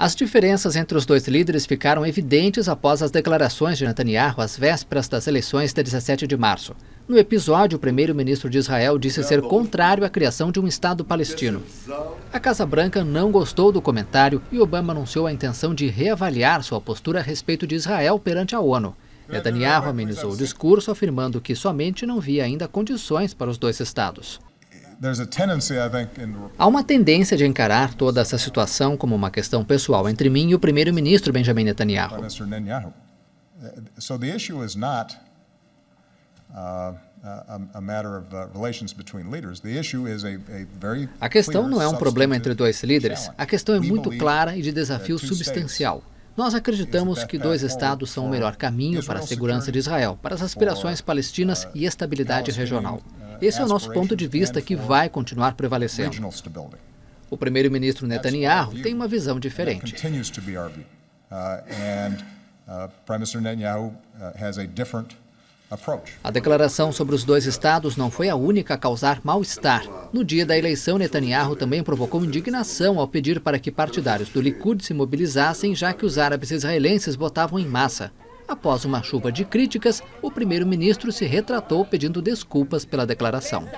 As diferenças entre os dois líderes ficaram evidentes após as declarações de Netanyahu às vésperas das eleições de 17 de março. No episódio, o primeiro-ministro de Israel disse ser contrário à criação de um Estado palestino. A Casa Branca não gostou do comentário e Obama anunciou a intenção de reavaliar sua postura a respeito de Israel perante a ONU. Netanyahu amenizou o discurso, afirmando que somente não via ainda condições para os dois estados. Há uma tendência de encarar toda essa situação como uma questão pessoal entre mim e o primeiro-ministro Benjamin Netanyahu. A questão não é um problema entre dois líderes, a questão é muito clara e de desafio substancial. Nós acreditamos que dois estados são o melhor caminho para a segurança de Israel, para as aspirações uh, palestinas e estabilidade regional. Esse é o nosso ponto de vista que vai continuar prevalecendo. O primeiro-ministro Netanyahu tem uma visão diferente. Uh, uh, uh, a declaração sobre os dois estados não foi a única a causar mal-estar. No dia da eleição, Netanyahu também provocou indignação ao pedir para que partidários do Likud se mobilizassem, já que os árabes israelenses votavam em massa. Após uma chuva de críticas, o primeiro-ministro se retratou pedindo desculpas pela declaração.